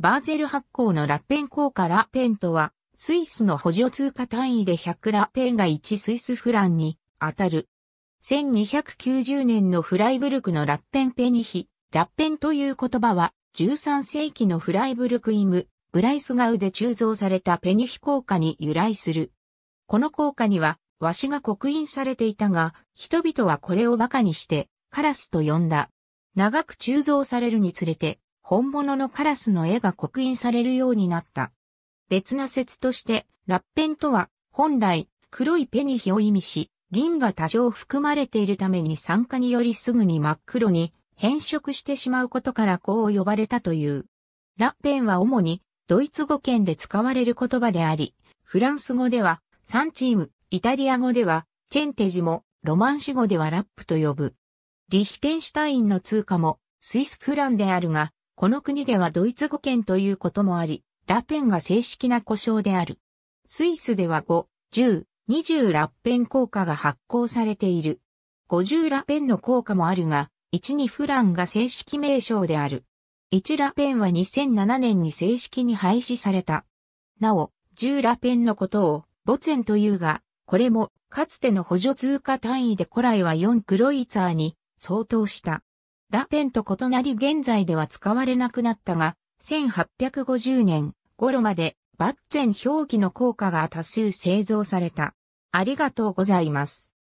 バーゼル発行のラッペン効果ラッペンとは、スイスの補助通貨単位で100ラッペンが1スイスフランに当たる。1290年のフライブルクのラッペンペニヒ、ラッペンという言葉は、13世紀のフライブルクイム、ブライスガウで鋳造されたペニヒ効果に由来する。この効果には、和紙が刻印されていたが、人々はこれを馬鹿にして、カラスと呼んだ。長く鋳造されるにつれて、本物のカラスの絵が刻印されるようになった。別な説として、ラッペンとは、本来、黒いペニヒを意味し、銀が多少含まれているために酸化によりすぐに真っ黒に変色してしまうことからこう呼ばれたという。ラッペンは主にドイツ語圏で使われる言葉であり、フランス語では3チーム、イタリア語ではチェンテジも、ロマンシ語ではラップと呼ぶ。リヒテンシュタインの通貨もスイスフランであるが、この国ではドイツ語圏ということもあり、ラペンが正式な呼称である。スイスでは5、10、20ラッペン効果が発行されている。50ラペンの効果もあるが、1、2フランが正式名称である。1ラペンは2007年に正式に廃止された。なお、10ラペンのことを、ボツェンというが、これも、かつての補助通貨単位で古来は4クロイツァーに相当した。ラペンと異なり現在では使われなくなったが、1850年頃までバッツェン表記の効果が多数製造された。ありがとうございます。